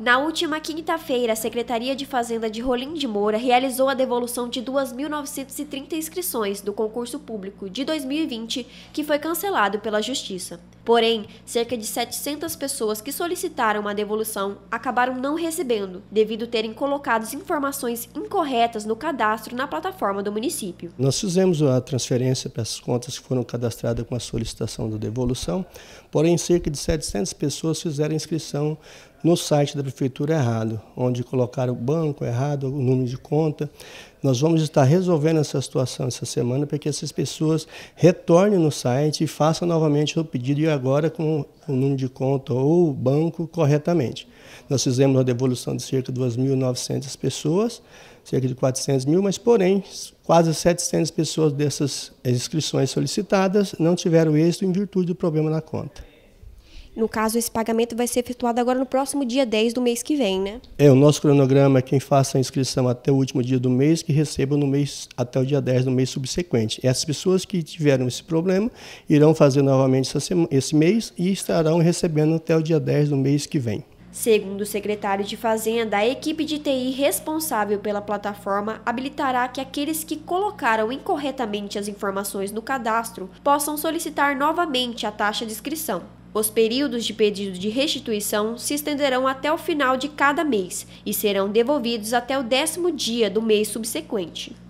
Na última quinta-feira, a Secretaria de Fazenda de Rolim de Moura realizou a devolução de 2.930 inscrições do concurso público de 2020, que foi cancelado pela Justiça. Porém, cerca de 700 pessoas que solicitaram a devolução acabaram não recebendo, devido terem colocado informações incorretas no cadastro na plataforma do município. Nós fizemos a transferência para as contas que foram cadastradas com a solicitação da devolução, porém, cerca de 700 pessoas fizeram inscrição no site da prefeitura errado, onde colocaram o banco errado, o número de conta, nós vamos estar resolvendo essa situação essa semana para que essas pessoas retornem no site e façam novamente o pedido e agora com o número de conta ou o banco corretamente. Nós fizemos a devolução de cerca de 2.900 pessoas, cerca de 400 mil, mas porém quase 700 pessoas dessas inscrições solicitadas não tiveram êxito em virtude do problema na conta. No caso, esse pagamento vai ser efetuado agora no próximo dia 10 do mês que vem, né? É, o nosso cronograma é quem faça a inscrição até o último dia do mês, que receba no mês até o dia 10 do mês subsequente. E as pessoas que tiveram esse problema irão fazer novamente esse mês e estarão recebendo até o dia 10 do mês que vem. Segundo o secretário de Fazenda, a equipe de TI responsável pela plataforma habilitará que aqueles que colocaram incorretamente as informações no cadastro possam solicitar novamente a taxa de inscrição. Os períodos de pedido de restituição se estenderão até o final de cada mês e serão devolvidos até o décimo dia do mês subsequente.